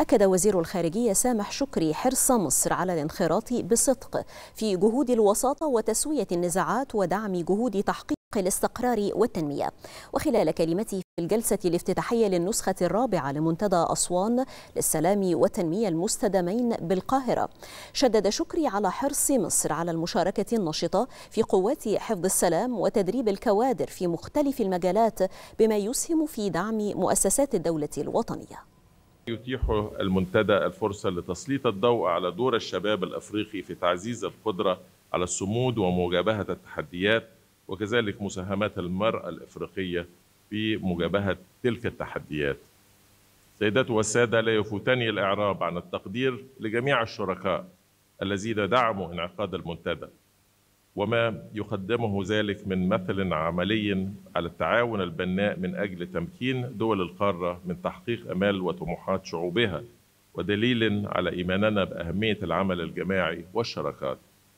أكد وزير الخارجية سامح شكري حرص مصر على الانخراط بصدق في جهود الوساطة وتسوية النزاعات ودعم جهود تحقيق الاستقرار والتنمية وخلال كلمته في الجلسة الافتتاحية للنسخة الرابعة لمنتدى أسوان للسلام والتنمية المستدامين بالقاهرة شدد شكري على حرص مصر على المشاركة النشطة في قوات حفظ السلام وتدريب الكوادر في مختلف المجالات بما يسهم في دعم مؤسسات الدولة الوطنية يتيح المنتدى الفرصة لتسليط الضوء على دور الشباب الأفريقي في تعزيز القدرة على الصمود ومجابهة التحديات وكذلك مساهمات المرأة الإفريقية في مجابهة تلك التحديات سيدات والسادة لا يفوتني الإعراب عن التقدير لجميع الشركاء الذين دعموا انعقاد المنتدى وما يقدمه ذلك من مثل عملي على التعاون البناء من أجل تمكين دول القارة من تحقيق أمال وطموحات شعوبها ودليل على إيماننا بأهمية العمل الجماعي والشراكات